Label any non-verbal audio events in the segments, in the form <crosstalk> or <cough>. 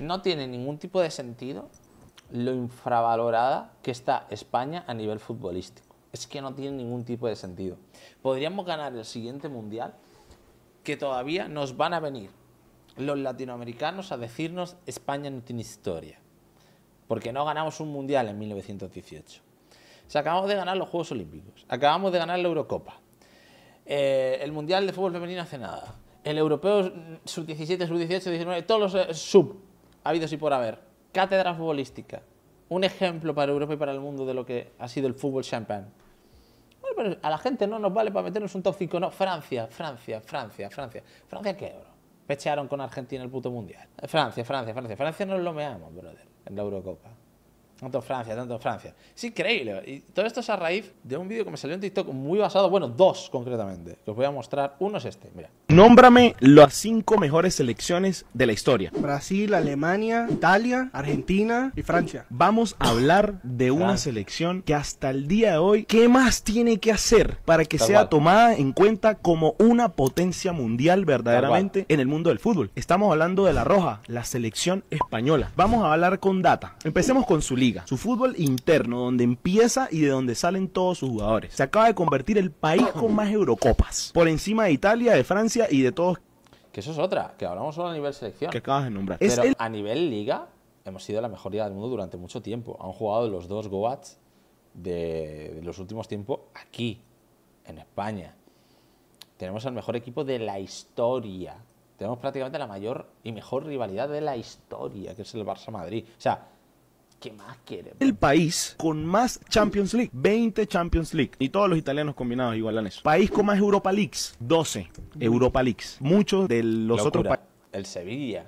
no tiene ningún tipo de sentido lo infravalorada que está España a nivel futbolístico. Es que no tiene ningún tipo de sentido. Podríamos ganar el siguiente mundial que todavía nos van a venir los latinoamericanos a decirnos España no tiene historia. Porque no ganamos un mundial en 1918. O sea, acabamos de ganar los Juegos Olímpicos. Acabamos de ganar la Eurocopa. Eh, el Mundial de Fútbol Femenino hace nada. El Europeo Sub-17, Sub-18, Sub-19, todos los eh, sub ha habido, y por haber, cátedra futbolística, un ejemplo para Europa y para el mundo de lo que ha sido el fútbol champagne. Bueno, pero a la gente no nos vale para meternos un tóxico, no, Francia, Francia, Francia, Francia. ¿Francia qué, bro? Pechearon con Argentina el puto mundial. Francia, Francia, Francia. Francia nos lo meamos, brother, en la Eurocopa tanto Francia, tanto Francia. Es increíble. Y todo esto es a raíz de un vídeo que me salió en TikTok muy basado, bueno, dos concretamente, Los os voy a mostrar. Uno es este, mira. Nómbrame las cinco mejores selecciones de la historia. Brasil, Alemania, Italia, Argentina y Francia. Vamos a hablar de una selección que hasta el día de hoy, ¿qué más tiene que hacer para que sea tomada en cuenta como una potencia mundial verdaderamente en el mundo del fútbol? Estamos hablando de la Roja, la selección española. Vamos a hablar con data. Empecemos con su liga su fútbol interno, donde empieza y de donde salen todos sus jugadores. Se acaba de convertir el país con más Eurocopas, por encima de Italia, de Francia y de todos. Que eso es otra, que hablamos solo a nivel selección. Que acabas de nombrar. Pero a nivel liga, hemos sido la mejor liga del mundo durante mucho tiempo. Han jugado los dos Goats de, los últimos tiempos aquí, en España. Tenemos el mejor equipo de la historia tenemos prácticamente la mayor y mejor rivalidad de la historia, que es el Barça Madrid. O sea, ¿Qué más quiere? El pues? país con más Champions League, 20 Champions League. Y todos los italianos combinados igualan eso. País con más Europa Leagues, 12 Europa Leagues. Muchos de los otros países. El Sevilla,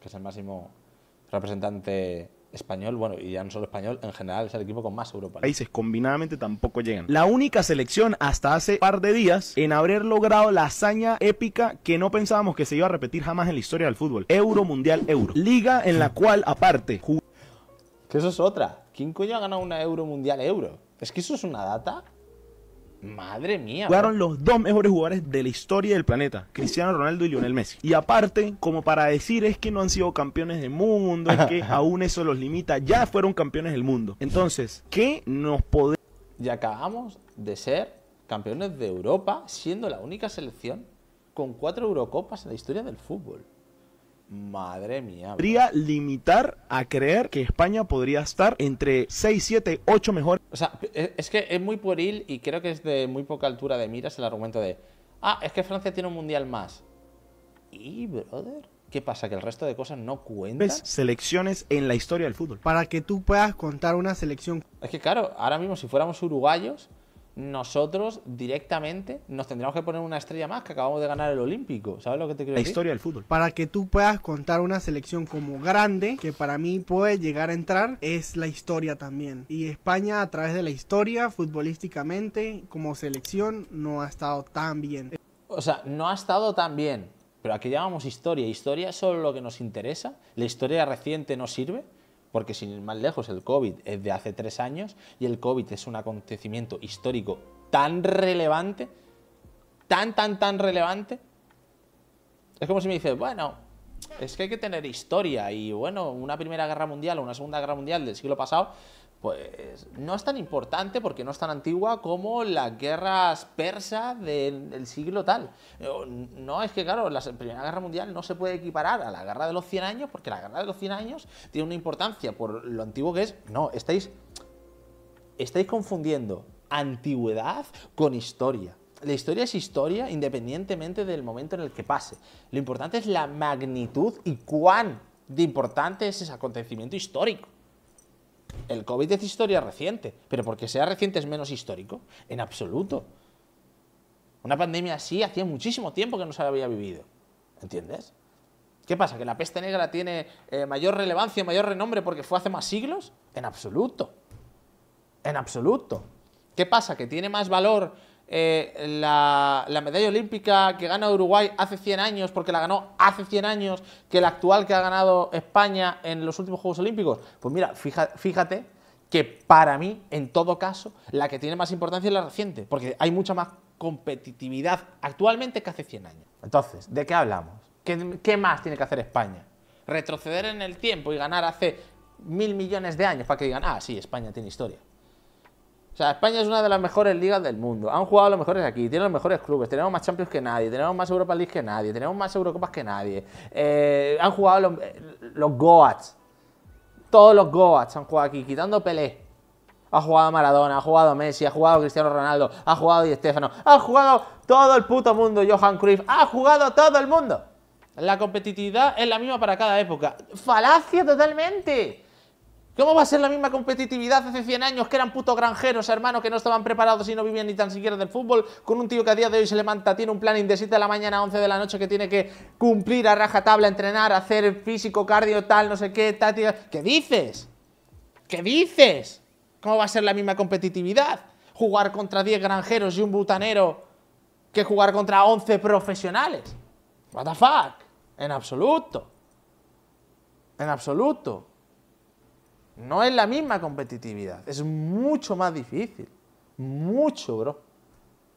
que es el máximo representante español, bueno, y ya no solo español, en general es el equipo con más Europa. Países combinadamente tampoco llegan. La única selección hasta hace par de días en haber logrado la hazaña épica que no pensábamos que se iba a repetir jamás en la historia del fútbol. Euro, Mundial, Euro. Liga en la cual, aparte, que eso es otra. ¿Quién coño ha ganado una Euro Mundial Euro? Es que eso es una data. Madre mía. Jugaron los dos mejores jugadores de la historia del planeta, Cristiano Ronaldo y Lionel Messi. Y aparte, como para decir es que no han sido campeones del mundo, es que <laughs> aún eso los limita, ya fueron campeones del mundo. Entonces, ¿qué nos podemos... Y acabamos de ser campeones de Europa, siendo la única selección con cuatro Eurocopas en la historia del fútbol. Madre mía. Podría limitar a creer que España podría estar entre 6, 7, 8 mejores. O sea, eh, es que es muy pueril y creo que es de muy poca altura de miras el argumento de, ah, es que Francia tiene un mundial más. Y, brother. ¿Qué pasa? ¿Que el resto de cosas no cuentan? selecciones en la historia del fútbol? Para que tú puedas contar una selección. Es que claro, ahora mismo si fuéramos uruguayos, nosotros directamente nos tendríamos que poner una estrella más que acabamos de ganar el Olímpico. ¿Sabes lo que te quiero La historia del fútbol. Para que tú puedas contar una selección como grande, que para mí puede llegar a entrar, es la historia también. Y España, a través de la historia, futbolísticamente, como selección, no ha estado tan bien. O sea, no ha estado tan bien. Pero aquí llamamos historia. ¿Historia es solo lo que nos interesa? ¿La historia reciente no sirve? porque sin ir más lejos, el COVID es de hace tres años y el COVID es un acontecimiento histórico tan relevante, tan, tan, tan relevante. Es como si me dices, bueno, es que hay que tener historia y bueno, una Primera Guerra Mundial o una Segunda Guerra Mundial del siglo pasado pues no es tan importante porque no es tan antigua como las guerras persas del siglo tal. Eh, no, es que claro, la Primera Guerra Mundial no se puede equiparar a la Guerra de los 100 años porque la Guerra de los 100 años tiene una importancia por lo antiguo que es. No, estáis, estáis confundiendo antigüedad con historia. La historia es historia independientemente del momento en el que pase. Lo importante es la magnitud y cuán de importante es ese acontecimiento histórico. El COVID es historia reciente, pero porque sea reciente es menos histórico. En absoluto. Una pandemia así hacía muchísimo tiempo que no se había vivido. ¿Entiendes? ¿Qué pasa? ¿Que la peste negra tiene eh, mayor relevancia, mayor renombre porque fue hace más siglos? En absoluto. En absoluto. ¿Qué pasa? ¿Que tiene más valor eh, la, medalla olímpica que gana Uruguay hace 100 años, porque la ganó hace 100 años, que la actual que ha ganado España en los últimos Juegos Olímpicos? Pues mira, fíjate que para mí, en todo caso, la que tiene más importancia es la reciente, porque hay mucha más competitividad actualmente que hace 100 años. Entonces, ¿de qué hablamos? qué más tiene que hacer España? Retroceder en el tiempo y ganar hace mil millones de años para que digan, ah, sí, España tiene historia. O sea, España es una de las mejores ligas del mundo. Han jugado los mejores aquí, tienen los mejores clubes, tenemos más Champions que nadie, tenemos más Europa League que nadie, tenemos más Eurocopas que nadie. Eh, han jugado eh, los, Goats. Todos los Goats han jugado aquí, quitando Pelé. Ha jugado Maradona, ha jugado Messi, ha jugado Cristiano Ronaldo, ha jugado Di Stefano, ha jugado todo el puto mundo, Johan Cruyff, ha jugado todo el mundo. La competitividad es la misma para cada época. Falacia totalmente. ¿Cómo va a ser la misma competitividad hace 100 años que eran putos granjeros, hermano, que no estaban preparados y no vivían ni tan siquiera del fútbol, con un tío que a día de hoy se levanta, tiene un planning de 7 de la mañana a 11 de la noche que tiene que cumplir a rajatabla, entrenar, hacer físico, cardio, tal, no sé qué, tío. ¿Qué dices? ¿Qué dices? ¿Cómo va a ser la misma competitividad? Jugar contra 10 granjeros y un butanero que jugar contra 11 profesionales. What the fuck? En absoluto. En absoluto. No es la misma competitividad, es mucho más difícil. Mucho, bro.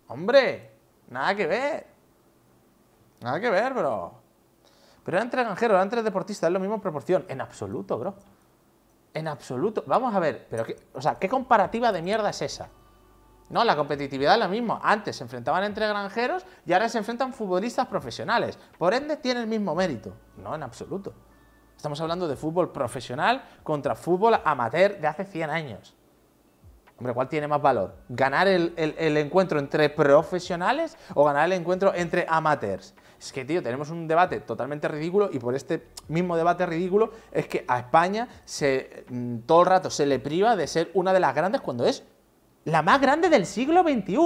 Hombre, nada que ver. Nada que ver, bro. Pero entre entre granjeros, entre deportistas, es lo mismo proporción. En absoluto, bro. En absoluto. Vamos a ver, pero qué, o sea, ¿qué comparativa de mierda es esa? No, la competitividad es la misma. Antes se enfrentaban entre granjeros y ahora se enfrentan futbolistas profesionales. Por ende, tiene el mismo mérito. No, en absoluto. Estamos hablando de fútbol profesional contra fútbol amateur de hace 100 años. Hombre, ¿cuál tiene más valor? ¿Ganar el, encuentro entre profesionales o ganar el encuentro entre amateurs? Es que, tío, tenemos un debate totalmente ridículo y por este mismo debate ridículo es que a España se, mm, todo el rato se le priva de ser una de las grandes cuando es la más grande del siglo XXI.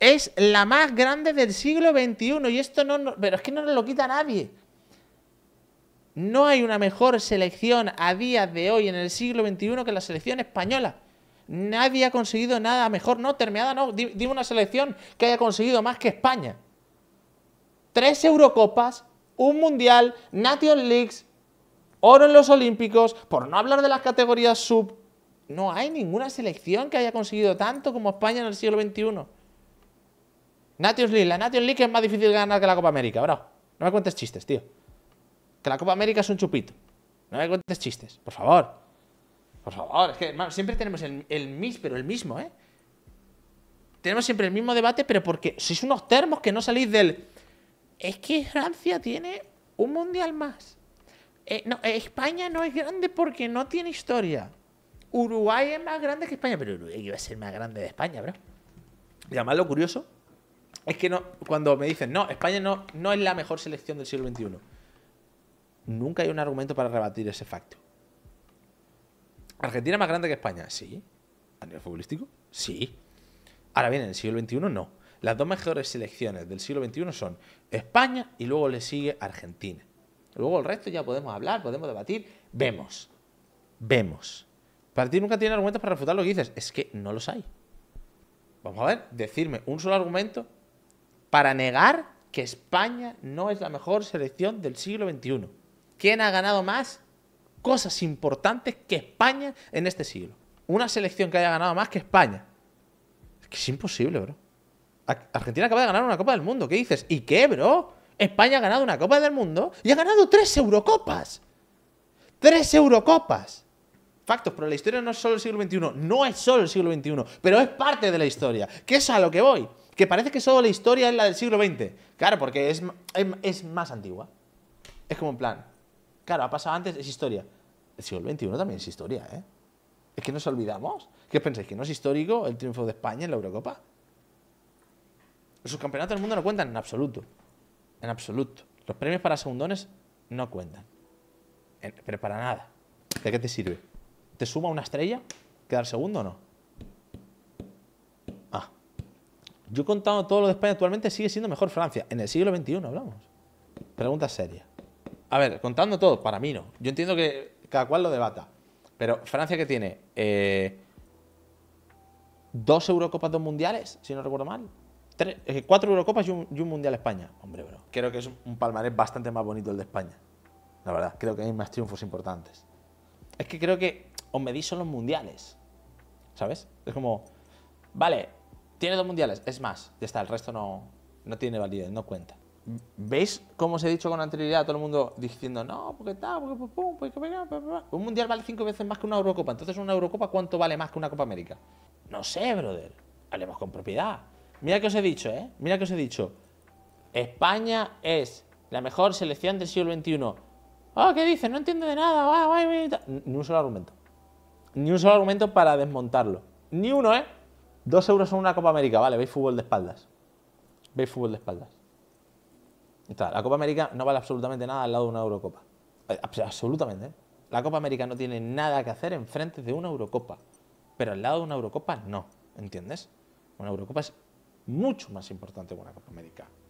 Es la más grande del siglo XXI y esto no, pero es que no nos lo quita nadie. No hay una mejor selección a día de hoy en el siglo XXI que la selección española. Nadie ha conseguido nada mejor. No, terminada no. Dime una selección que haya conseguido más que España. Tres Eurocopas, un Mundial, Nation Leagues, oro en los Olímpicos, por no hablar de las categorías sub. No hay ninguna selección que haya conseguido tanto como España en el siglo XXI. Nations League, la Nations League es más difícil ganar que la Copa América, bro. No me cuentes chistes, tío que la Copa América es un chupito. No me cuentes chistes, por favor. Por favor, es que siempre tenemos el, el pero el mismo, ¿eh? Tenemos siempre el mismo debate, pero porque sois unos termos que no salís del. Es que Francia tiene un mundial más. Eh, no, eh, España no es grande porque no tiene historia. Uruguay es más grande que España, pero Uruguay iba a ser más grande de España, bro. Y además lo curioso es que no, cuando me dicen, no, España no, no es la mejor selección del siglo XXI nunca hay un argumento para rebatir ese facto. ¿Argentina es más grande que España? Sí. ¿A nivel futbolístico? Sí. Ahora bien, en el siglo XXI no. Las dos mejores selecciones del siglo XXI son España y luego le sigue Argentina. Luego el resto ya podemos hablar, podemos debatir. Vemos. Vemos. Para ti nunca tiene argumentos para refutar lo que dices. Es que no los hay. Vamos a ver, decirme un solo argumento para negar que España no es la mejor selección del siglo XXI. ¿Quién ha ganado más cosas importantes que España en este siglo? Una selección que haya ganado más que España. Es que es imposible, bro. Argentina acaba de ganar una Copa del Mundo. ¿Qué dices? ¿Y qué, bro? España ha ganado una Copa del Mundo y ha ganado tres Eurocopas. Tres Eurocopas. Factos, pero la historia no es solo el siglo XXI. No es solo el siglo XXI, pero es parte de la historia. Que es a lo que voy. Que parece que solo la historia es la del siglo XX. Claro, porque es, es más antigua. Es como en plan, Claro, ha pasado antes, es historia. El siglo XXI también es historia, ¿eh? Es que nos olvidamos. ¿Qué pensáis? ¿Que no es histórico el triunfo de España en la Eurocopa? Los campeonatos del mundo no cuentan en absoluto. En absoluto. Los premios para segundones no cuentan. pero para nada. ¿De qué te sirve? ¿Te suma una estrella quedar segundo o no? Ah. Yo he contado todo lo de España actualmente, sigue siendo mejor Francia. En el siglo XXI hablamos. Pregunta seria. A ver, contando todo, para mí no. Yo entiendo que cada cual lo debata. Pero Francia que tiene eh, dos Eurocopas, dos mundiales, si no recuerdo mal. Eh, cuatro Eurocopas y un, Mundial España. Hombre, bro. Creo que es un palmarés bastante más bonito el de España. La verdad, creo que hay más triunfos importantes. Es que creo que os medís son los mundiales. ¿Sabes? Es como, vale, tiene dos mundiales, es más, ya está, el resto no tiene validez, no cuenta. ¿Veis cómo os he dicho con anterioridad a todo el mundo diciendo, no, porque tal, porque pum, Un mundial vale cinco veces más que una Eurocopa. Entonces, ¿una Eurocopa cuánto vale más que una Copa América? No sé, brother. Hablemos con propiedad. Mira que os he dicho, ¿eh? Mira que os he dicho. España es la mejor selección del siglo XXI. Oh, ah, ¿qué dices? No entiendo de nada. Ni un solo argumento. Ni un solo argumento para desmontarlo. Ni uno, ¿eh? Dos euros son una Copa América. Vale, veis fútbol de espaldas. Veis fútbol de espaldas la Copa América no vale absolutamente nada al lado de una Eurocopa. Eh, absolutamente. ¿eh? La Copa América no tiene nada que hacer enfrente de una Eurocopa. Pero al lado de una Eurocopa no, ¿entiendes? Una Eurocopa es mucho más importante que una Copa América.